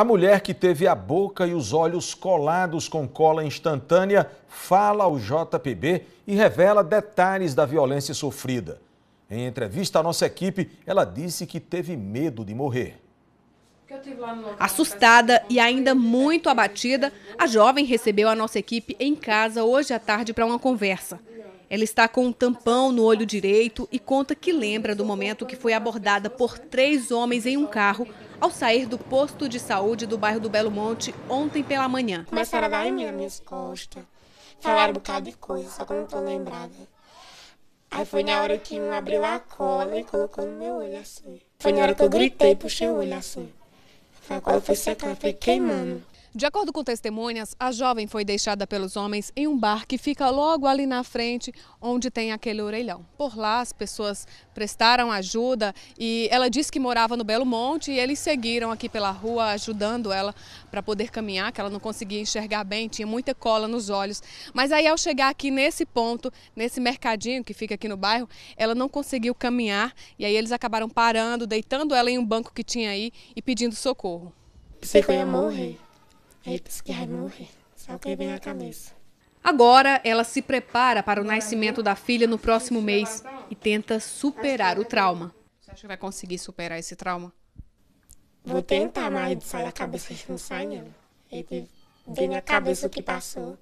A mulher que teve a boca e os olhos colados com cola instantânea fala ao JPB e revela detalhes da violência sofrida. Em entrevista à nossa equipe, ela disse que teve medo de morrer. Assustada e ainda muito abatida, a jovem recebeu a nossa equipe em casa hoje à tarde para uma conversa. Ela está com um tampão no olho direito e conta que lembra do momento que foi abordada por três homens em um carro ao sair do posto de saúde do bairro do Belo Monte ontem pela manhã. Começaram a dar em mim nas minhas costas, falaram um bocado de coisa, só que eu não estou lembrada. Aí foi na hora que um abriu a cola e colocou no meu olho assim. Foi na hora que eu gritei, e puxei o olho assim. Foi a cola foi secando, foi queimando. De acordo com testemunhas, a jovem foi deixada pelos homens em um bar que fica logo ali na frente, onde tem aquele orelhão. Por lá, as pessoas prestaram ajuda e ela disse que morava no Belo Monte e eles seguiram aqui pela rua, ajudando ela para poder caminhar, que ela não conseguia enxergar bem, tinha muita cola nos olhos. Mas aí, ao chegar aqui nesse ponto, nesse mercadinho que fica aqui no bairro, ela não conseguiu caminhar e aí eles acabaram parando, deitando ela em um banco que tinha aí e pedindo socorro. Você a morrer. Apes que remurre, só quem vem a cabeça. Agora, ela se prepara para o nascimento da filha no próximo mês e tenta superar o trauma. Você acha que vai conseguir superar esse trauma? Vou tentar, mas sai a cabeça não sai, não. Né? Ele vem na cabeça o que passou.